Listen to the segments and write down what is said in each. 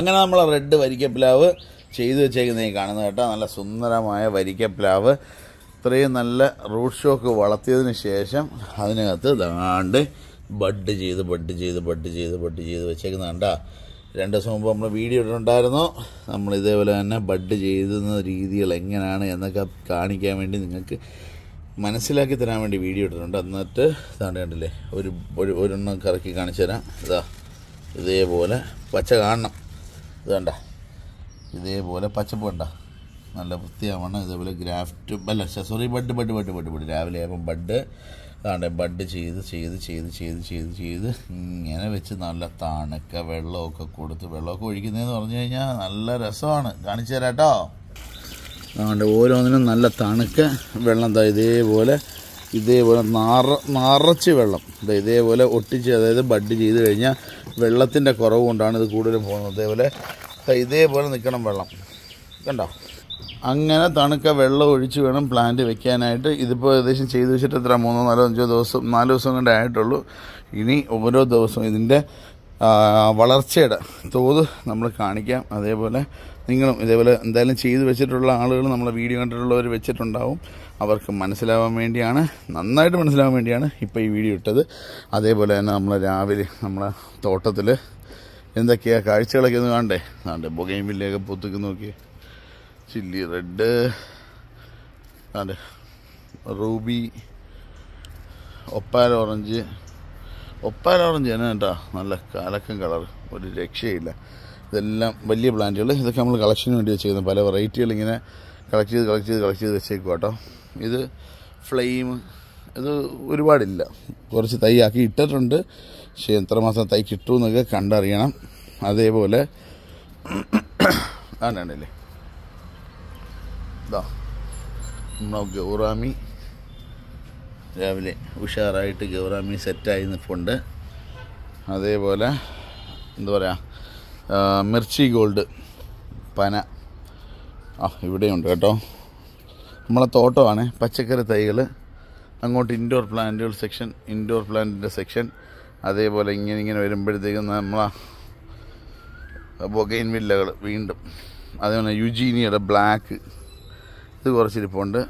അങ്ങനെ നമ്മൾ റെഡ് വരിക്കപ്ലാവ് ചെയ്തു വെച്ചേക്കുന്ന ഈ കാണുന്നത് കേട്ടോ നല്ല സുന്ദരമായ വരിക്കപ്ലാവ് ഇത്രയും നല്ല റൂട്ട് ഷോക്ക് വളർത്തിയതിന് ശേഷം അതിനകത്ത് ദാണ്ട് ബഡ് ചെയ്ത് ബഡ് ചെയ്ത് ബഡ് ചെയ്ത് ബഡ് ചെയ്ത് വെച്ചേക്കുന്നത് കണ്ടാ രണ്ട് ദിവസം മുമ്പ് നമ്മൾ വീഡിയോ ഇട്ടിട്ടുണ്ടായിരുന്നു നമ്മൾ ഇതേപോലെ തന്നെ ബഡ് ചെയ്യുന്ന രീതികൾ എങ്ങനെയാണ് എന്നൊക്കെ കാണിക്കാൻ വേണ്ടി നിങ്ങൾക്ക് മനസ്സിലാക്കി തരാൻ വേണ്ടി വീഡിയോ ഇട്ടിട്ടുണ്ട് എന്നിട്ട് ഇതാണ്ട് കണ്ടില്ലേ ഒരു ഒരെണ്ണം കറക്കി കാണിച്ചു തരാം ഇതാ ഇതേപോലെ പച്ച കാണണം ഇത് കണ്ട ഇതേപോലെ പച്ചപ്പ് കണ്ട നല്ല വൃത്തിയാവണം ഇതേപോലെ ഗ്രാഫ്റ്റ് അല്ല sorry bud bud bud bud bud രാവിലെ ആകുമ്പം ബഡ് അതാണ്ട് ബഡ് ചെയ്ത് ചെയ്ത് ചെയ്ത് ചെയ്ത് ചെയ്ത് ചെയ്ത് ഇങ്ങനെ വെച്ച് നല്ല തണുക്ക വെള്ളമൊക്കെ കൊടുത്ത് വെള്ളമൊക്കെ ഒഴിക്കുന്നതെന്ന് പറഞ്ഞു കഴിഞ്ഞാൽ നല്ല രസമാണ് കാണിച്ചു തരാം കേട്ടോ അതുകൊണ്ട് ഓരോന്നിനും നല്ല തണുക്ക വെള്ളം എന്താ ഇതേപോലെ ഇതേപോലെ നാറ നാറച്ച് വെള്ളം ഇതേപോലെ ഒട്ടിച്ച് അതായത് ബഡ് ചെയ്ത് കഴിഞ്ഞാൽ വെള്ളത്തിൻ്റെ കുറവ് കൊണ്ടാണ് ഇത് കൂടുതലും പോകുന്നത് അതേപോലെ ഇതേപോലെ നിൽക്കണം വെള്ളം കണ്ടോ അങ്ങനെ തണുക്ക വെള്ളം ഒഴിച്ച് വേണം പ്ലാന്റ് വെക്കാനായിട്ട് ഇതിപ്പോൾ ഏകദേശം ചെയ്തു വെച്ചിട്ട് എത്ര മൂന്നോ നാലോ അഞ്ചോ ദിവസം നാല് ദിവസം കൊണ്ടേ ആയിട്ടുള്ളൂ ഇനി ഓരോ ദിവസവും ഇതിൻ്റെ വളർച്ചയുടെ തോത് നമ്മൾ കാണിക്കാം അതേപോലെ നിങ്ങളും ഇതേപോലെ എന്തായാലും ചെയ്തു വെച്ചിട്ടുള്ള ആളുകൾ നമ്മളെ വീഡിയോ കണ്ടിട്ടുള്ളവർ വെച്ചിട്ടുണ്ടാവും അവർക്ക് മനസ്സിലാവാൻ വേണ്ടിയാണ് നന്നായിട്ട് മനസ്സിലാവാൻ വേണ്ടിയാണ് ഇപ്പോൾ ഈ വീഡിയോ ഇട്ടത് അതേപോലെ തന്നെ നമ്മൾ രാവിലെ നമ്മളെ തോട്ടത്തിൽ എന്തൊക്കെയാ കാഴ്ചകളൊക്കെ ഒന്ന് കാണണ്ടേ ആണ്ട് ബൊഗൈമില്ലൊക്കെ പൊത്തൊക്കെ നോക്കി ചില്ലി റെഡ് ആണ്ട് റൂബി ഒപ്പാല ഓറഞ്ച് ഒപ്പാല ഓറഞ്ച് തന്നെ കേട്ടോ നല്ല കാലക്കൻ കളർ ഒരു രക്ഷയില്ല ഇതെല്ലാം വലിയ പ്ലാന്റുകൾ ഇതൊക്കെ നമ്മൾ കളക്ഷന് വേണ്ടി വെച്ചേക്കുന്നത് പല വെറൈറ്റികൾ ഇങ്ങനെ കളക്ട് ചെയ്ത് കളക്ട് ചെയ്ത് കളക്ട് ചെയ്ത് വെച്ചേക്കുക കേട്ടോ ഇത് ഫ്ലെയിം ഇത് ഒരുപാടില്ല കുറച്ച് തൈയാക്കി ഇട്ടിട്ടുണ്ട് പക്ഷേ എത്ര മാസം തൈ എന്നൊക്കെ കണ്ടറിയണം അതേപോലെ ആണല്ലേ ഇതാ ഗൗറാമി രാവിലെ ഉഷാറായിട്ട് ഗൗറാമി സെറ്റായി നിൽപ്പുണ്ട് അതേപോലെ എന്താ പറയുക മിർച്ചി ഗോൾഡ് പന ആ ഇവിടെയുണ്ട് കേട്ടോ നമ്മളെ തോട്ടമാണ് പച്ചക്കറി തൈകൾ അങ്ങോട്ട് ഇൻഡോർ പ്ലാന്റുകൾ സെക്ഷൻ ഇൻഡോർ പ്ലാന്റിൻ്റെ സെക്ഷൻ അതേപോലെ ഇങ്ങനെ ഇങ്ങനെ വരുമ്പോഴത്തേക്കും നമ്മളാ ബൊഗൈൻ വില്ലകൾ വീണ്ടും അതേപോലെ യുജീനിയുടെ ബ്ലാക്ക് ഇത് കുറച്ചിരിപ്പുണ്ട്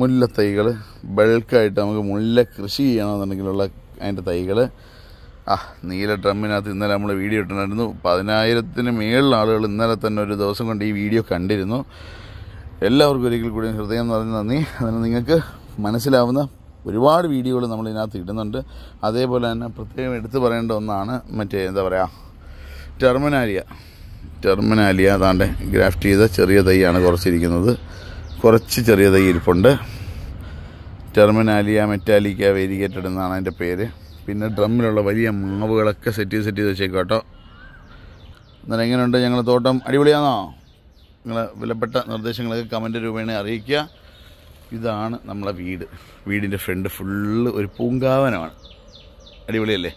മുല്ല തൈകൾ ബൾക്കായിട്ട് നമുക്ക് മുല്ല കൃഷി ചെയ്യണമെന്നുണ്ടെങ്കിലുള്ള അതിൻ്റെ തൈകൾ ആ നീല ഡ്രമ്മിനകത്ത് ഇന്നലെ നമ്മൾ വീഡിയോ ഇട്ടിട്ടുണ്ടായിരുന്നു പതിനായിരത്തിന് മേളിൽ ആളുകൾ ഇന്നലെ തന്നെ ഒരു ദിവസം കൊണ്ട് ഈ വീഡിയോ കണ്ടിരുന്നു എല്ലാവർക്കും ഒരിക്കൽ കൂടി ഹൃദയം നിറഞ്ഞ നന്ദി അതിന് നിങ്ങൾക്ക് മനസ്സിലാവുന്ന ഒരുപാട് വീഡിയോകൾ നമ്മൾ ഇതിനകത്ത് ഇടുന്നുണ്ട് അതേപോലെ തന്നെ പ്രത്യേകം എടുത്തു പറയേണ്ട ഒന്നാണ് മറ്റേ എന്താ പറയുക ടെർമനാലിയ ടെർമനാലിയ അതാണ്ട് ഗ്രാഫ്റ്റ് ചെയ്ത ചെറിയ തൈയാണ് കുറച്ചിരിക്കുന്നത് കുറച്ച് ചെറിയ തൈ ഇരിപ്പുണ്ട് ടെർമനാലിയ മെറ്റാലിക്ക വേരിക്കേറ്റഡ് എന്നാണ് അതിൻ്റെ പേര് പിന്നെ ഡ്രമ്മിലുള്ള വലിയ മാവുകളൊക്കെ സെറ്റ് ചെയ്ത് സെറ്റ് ചെയ്ത് വെച്ചേക്കോട്ടോ എന്നാലും എങ്ങനെയുണ്ട് ഞങ്ങളുടെ തോട്ടം അടിപൊളിയാണോ നിങ്ങളെ വിലപ്പെട്ട നിർദ്ദേശങ്ങളൊക്കെ കമൻറ്റ് രൂപേണ അറിയിക്കുക ഇതാണ് നമ്മളെ വീട് വീടിൻ്റെ ഫ്രണ്ട് ഫുള്ള് ഒരു പൂങ്കാവനമാണ് അടിപൊളിയല്ലേ